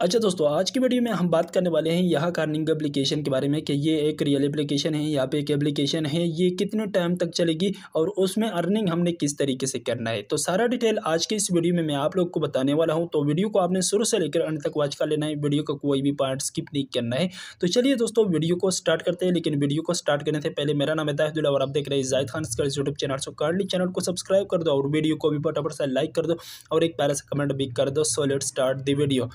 अच्छा दोस्तों आज की वीडियो में हम बात करने वाले हैं यहाँ कार्निंग एप्लीकेशन के बारे में कि ये एक रियल एप्लीकेशन है यहाँ पे एक एप्लीकेशन है ये कितने टाइम तक चलेगी और उसमें अर्निंग हमने किस तरीके से करना है तो सारा डिटेल आज के इस वीडियो में मैं आप लोग को बताने वाला हूँ तो वीडियो को आपने शुरू से लेकर अंत तक वॉच कर लेना है वीडियो का को कोई भी पार्ट स्किप नहीं करना है तो चलिए दोस्तों वीडियो को स्टार्ट करते हैं लेकिन वीडियो को स्टार्ट करने से पहले मेरा नाम है ताहदुल्ला और आप देख रहे हैं जायद खान इसका यूट्यूब चैनल सो कार्डली चैनल को सब्सक्राइब कर दो और वीडियो को भी फटाफट से लाइक कर दो और एक पहले से कमेंट भी कर दो so let start the video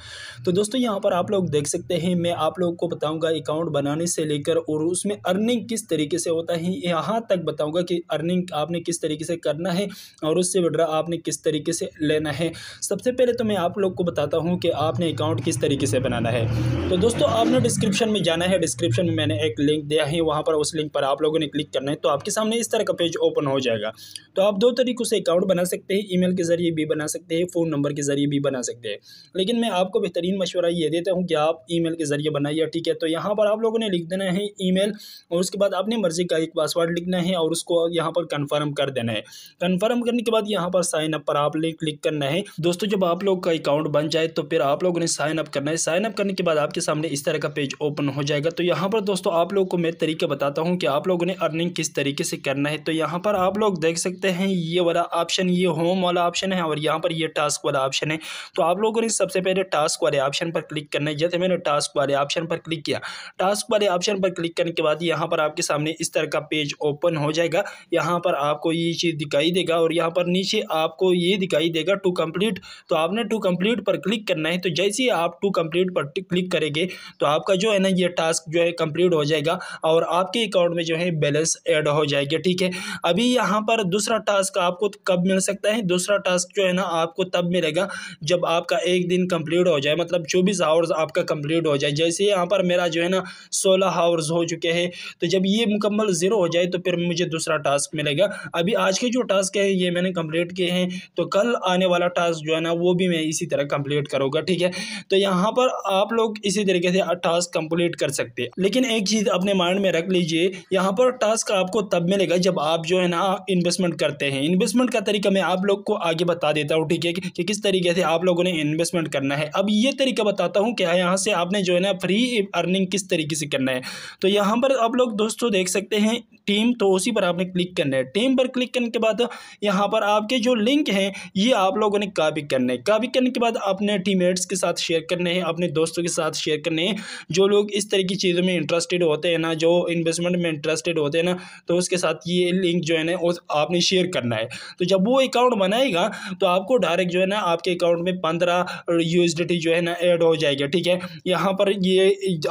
तो दोस्तों यहाँ पर आप लोग देख सकते हैं मैं आप लोग को बताऊँगा अकाउंट बनाने से लेकर और उसमें अर्निंग किस तरीके से होता है यहाँ तक बताऊँगा कि अर्निंग आपने किस तरीके से करना है और उससे विड्रा आपने किस तरीके से लेना है सबसे पहले तो मैं आप लोग को बताता हूँ कि आपने अकाउंट किस तरीके से बनाना है तो दोस्तों आपने डिस्क्रिप्शन में जाना है डिस्क्रिप्शन में मैंने एक लिंक दिया है वहाँ पर उस लिंक पर आप लोगों ने क्लिक करना है तो आपके सामने इस तरह का पेज ओपन हो जाएगा तो आप दो तरीक़ों से अकाउंट बना सकते हैं ई के ज़रिए भी बना सकते हैं फ़ोन नंबर के ज़रिए भी बना सकते हैं लेकिन मैं आपको बेहतरीन लेकिन मशवरा ये देता हूँ कि आप ईमेल के ज़रिए बनाइए ठीक है तो यहाँ पर आप लोगों ने लिख देना है ईमेल और उसके बाद अपनी मर्ज़ी का एक पासवर्ड लिखना है और उसको यहाँ पर कन्फर्म कर देना है कन्फर्म करने के बाद यहाँ पर साइन अप पर आप क्लिक करना है दोस्तों जब आप लोग का अकाउंट बन जाए तो फिर आप लोगों ने साइन अप करना है साइन अप करने के बाद आपके सामने इस तरह का पेज ओपन हो जाएगा तो यहाँ पर दोस्तों आप लोग को मैं तरीका बताता हूँ कि आप लोगों ने अर्निंग किस तरीके से करना है तो यहाँ पर आप लोग देख सकते हैं ये वाला ऑप्शन ये होम वाला ऑप्शन है और यहाँ पर ये टास्क वाला ऑप्शन है तो आप लोगों ने सबसे पहले टास्क वाले ऑप्शन पर क्लिक करना है जैसे मैंने टास्क वाले ऑप्शन पर क्लिक किया टास्क वाले ऑप्शन पर क्लिक करने के बाद यहाँ पर आपके सामने इस तरह का पेज ओपन हो जाएगा यहाँ पर आपको ये चीज़ दिखाई देगा और यहाँ पर नीचे आपको ये दिखाई देगा टू कम्प्लीट तो आपने टू कम्प्लीट पर क्लिक करना है तो जैसे ही आप टू कम्प्लीट पर क्लिक करेंगे तो आपका जो है ना ये टास्क जो है कंप्लीट हो जाएगा और आपके अकाउंट में जो है बैलेंस एड हो जाएगा ठीक है अभी यहाँ पर दूसरा टास्क आपको कब मिल सकता है दूसरा टास्क जो है ना आपको तब मिलेगा जब आपका एक दिन कंप्लीट हो जाए मतलब मतलब चौबीस आवर्स आपका कंप्लीट हो जाए जैसे यहाँ पर मेरा जो है ना सोलह आवर्स हो चुके हैं तो जब ये मुकम्मल ज़ीरो हो जाए तो फिर मुझे दूसरा टास्क मिलेगा अभी आज के जो टास्क है ये मैंने कम्प्लीट किए हैं तो कल आने वाला टास्क जो है ना वो भी मैं इसी तरह कम्प्लीट करूँगा ठीक है तो यहाँ पर आप लोग इसी तरीके से टास्क कम्प्लीट कर सकते हैं लेकिन एक चीज़ अपने माइंड में रख लीजिए यहाँ पर टास्क आपको तब मिलेगा जब आप जो है ना इन्वेस्टमेंट करते हैं इन्वेस्टमेंट का तरीका मैं आप लोग को आगे बता देता हूँ ठीक है कि, कि किस तरीके से आप लोगों ने इन्वेस्टमेंट करना है अब ये तरीका बताता हूँ क्या है यहाँ से आपने जो है ना फ्री अर्निंग किस तरीके से करना है तो यहाँ पर आप लोग दोस्तों देख सकते हैं टीम तो उसी पर आपने क्लिक करना है टीम पर क्लिक करने के बाद यहाँ पर आपके जो लिंक हैं ये आप लोगों ने कापी करने है कापी करने के बाद अपने टीम के साथ शेयर करने हैं अपने दोस्तों के साथ शेयर करने हैं जो लोग इस तरह की चीज़ों में इंटरेस्टेड होते हैं ना जो इन्वेस्टमेंट में इंटरेस्टेड होते हैं ना तो उसके साथ ये लिंक जो है ना आपने शेयर करना है तो जब वो अकाउंट बनाएगा तो आपको डायरेक्ट जो है ना आपके अकाउंट में पंद्रह यू जो है ना ऐड हो जाएगा ठीक है यहाँ पर ये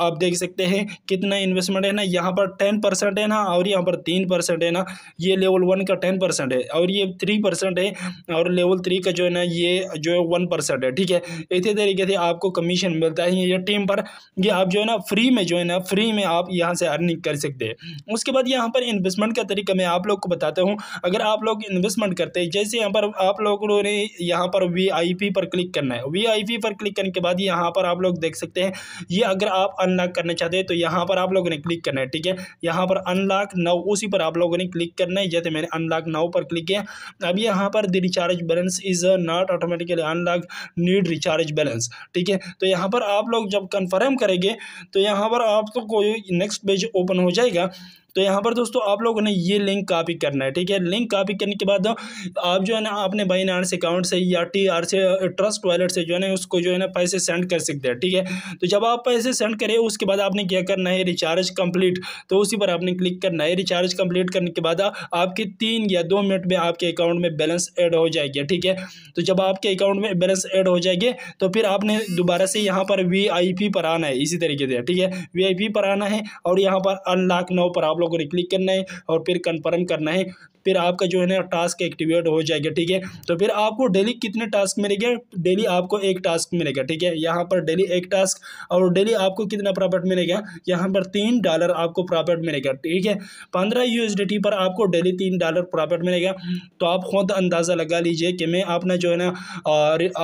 आप देख सकते हैं कितना इन्वेस्टमेंट है ना यहाँ पर टेन परसेंट है ना और यहाँ पर तीन परसेंट है ना ये लेवल वन का टेन परसेंट है और ये थ्री परसेंट है और लेवल थ्री का जो है ना ये जो है वन परसेंट है ठीक है इसी तरीके से आपको कमीशन मिलता है ये टीम पर ये आप जो है ना फ्री में जो है ना फ्री में आप यहाँ से अर्निंग कर सकते हैं उसके बाद यहाँ पर इन्वेस्टमेंट का तरीका मैं आप लोग को बताता हूँ अगर आप लोग इन्वेस्टमेंट करते हैं जैसे यहाँ पर आप लोगों ने यहाँ पर वी आई पी पर क्लिक करना है वी आई पी पर क्लिक करने के बाद बाद यहाँ पर आप लोग देख सकते हैं ये अगर आप अनलॉक करना चाहते हैं तो यहाँ पर आप लोगों ने क्लिक करना है ठीक है यहाँ पर अनलॉक नाउ उसी पर आप लोगों ने क्लिक करना है जैसे मैंने अनलॉक नाउ पर क्लिक किया अब यहाँ पर the recharge balance is not automatically unlock need recharge balance ठीक है तो यहाँ पर आप लोग जब कन्फर्म करेंगे तो यहाँ पर आप तो कोई नेक्स्ट पेज ओपन हो जाएगा तो यहाँ पर दोस्तों आप लोगों ने ये लिंक कापी करना है ठीक है लिंक कापी करने के बाद आप जो है ना अपने बाइनार्स अकाउंट से या टी आर से ट्रस्ट वॉलेट से जो है ना उसको जो है ना पैसे सेंड कर सकते हैं ठीक है तो जब आप पैसे सेंड करें उसके बाद आपने क्या करना है रिचार्ज कंप्लीट तो उसी पर आपने क्लिक करना है रिचार्ज कंप्लीट करने के बाद आपके तीन या दो मिनट में आपके अकाउंट में बैलेंस एड हो जाएगी ठीक है तो जब आपके अकाउंट में बैलेंस एड हो जाएगी तो फिर आपने दोबारा से यहाँ पर वी पर आना है इसी तरीके से ठीक है वी पर आना है और यहाँ पर अनलाक नौ पर आप लोग लोगों ने क्लिक करना है और फिर कन्फर्म करना है फिर आपका जो है ना टास्क एक्टिवेट हो जाएगा ठीक है तो फिर आपको डेली कितने टास्क मिलेगा डेली आपको एक टास्क मिलेगा ठीक है यहाँ पर डेली एक टास्क और डेली आपको कितना प्रॉफिट मिलेगा यहाँ पर तीन डॉलर आपको प्रॉफिट मिलेगा ठीक है पंद्रह यू पर आपको डेली तीन डॉलर प्रॉफिट मिलेगा तो आप खुद अंदाज़ा लगा लीजिए कि मैं अपना जो है ना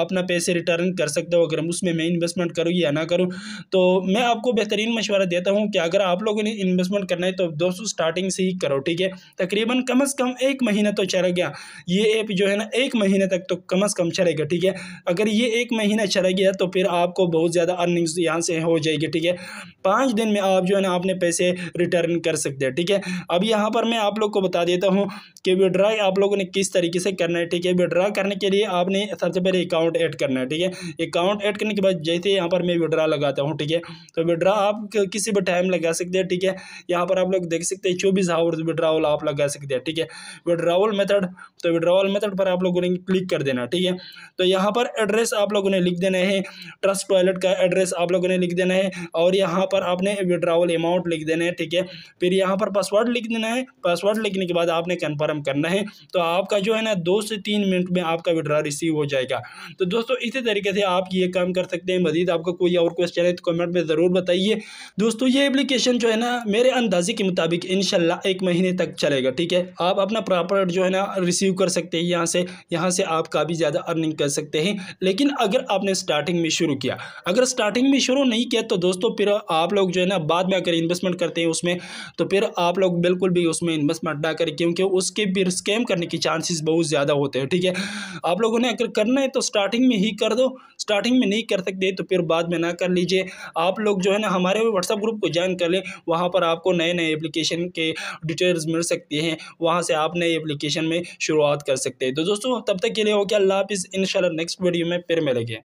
अपना पैसे रिटर्न कर सकता हूँ अगर उसमें मैं इन्वेस्टमेंट करूँ या ना करूँ तो मैं आपको बेहतरीन मशवरा देता हूँ कि अगर आप लोगों ने इन्वेस्टमेंट करना है तो दोस्तों स्टार्टिंग से ही करो ठीक है तकरीबन कम अज़ कम कम एक महीने तो गया ये ऐप जो है ना एक महीने तक तो कम अज़ कम चलेगा ठीक है अगर ये एक महीना चला गया तो फिर आपको बहुत ज़्यादा अर्निंग्स यहाँ से हो जाएगी ठीक है पाँच दिन में आप जो है ना अपने पैसे रिटर्न कर सकते हैं ठीक है अब यहाँ पर मैं आप लोग को बता देता हूँ कि विड्रा आप लोगों ने किस तरीके से करना है ठीक है विड्रा करने के लिए आपने सबसे पहले अकाउंट ऐड करना है ठीक है अकाउंट ऐड करने के बाद जैसे यहाँ पर मैं विड्रा लगाता हूँ ठीक है तो विड्रा आप किसी भी टाइम लगा सकते हैं ठीक है यहाँ पर आप लोग देख सकते हैं चौबीस आवर्स विड्रावल आप लगा सकते हैं ठीक है विड्रावल मेथड तो विड्रावल मेथड पर आप लोगों ने क्लिक कर देना ठीक है तो यहाँ पर एड्रेस आप लोगों ने लिख देना है ट्रस्ट टॉयलेट का एड्रेस आप लोगों ने लिख देना है और यहाँ पर आपने विड्रावल अमाउंट लिख देना है ठीक है फिर यहाँ पर पासवर्ड लिख देना है पासवर्ड लिखने के बाद आपने कन्फर्म करना है तो आपका जो है ना दो से तीन मिनट में आपका विड्रा रिसीव हो जाएगा तो दोस्तों इसी तरीके से आप ये काम कर सकते हैं मजीद आपका कोई और क्वेश्चन है तो कमेंट में ज़रूर बताइए दोस्तों ये एप्लीकेशन जो है ना मेरे अंदाजे के मुताबिक इन एक महीने तक चलेगा ठीक है आप अपने अपना प्रॉपर जो है ना रिसीव कर सकते हैं यहाँ से यहाँ से आप काफ़ी ज़्यादा अर्निंग कर सकते हैं लेकिन अगर आपने स्टार्टिंग में शुरू किया अगर स्टार्टिंग में शुरू नहीं किया तो दोस्तों फिर आप लोग जो है ना बाद में अगर इन्वेस्टमेंट करते हैं उसमें तो फिर आप लोग बिल्कुल भी उसमें इन्वेस्टमेंट ना करें क्योंकि उसके फिर स्कैम करने के चांसेस बहुत ज़्यादा होते हैं ठीक है आप लोगों ने अगर करना है तो स्टार्टिंग में ही कर दो स्टार्टिंग में नहीं कर सकते तो फिर बाद में ना कर लीजिए आप लोग जो है ना हमारे व्हाट्सअप ग्रुप को ज्वाइन कर लें वहाँ पर आपको नए नए एप्लीकेशन के डिटेल्स मिल सकती हैं वहाँ से से आप नए एप्लीकेशन में शुरुआत कर सकते हैं तो दोस्तों तब तक के लिए हो गया अल्लाह हाफिज़ इन नेक्स्ट वीडियो में फिर मिलेंगे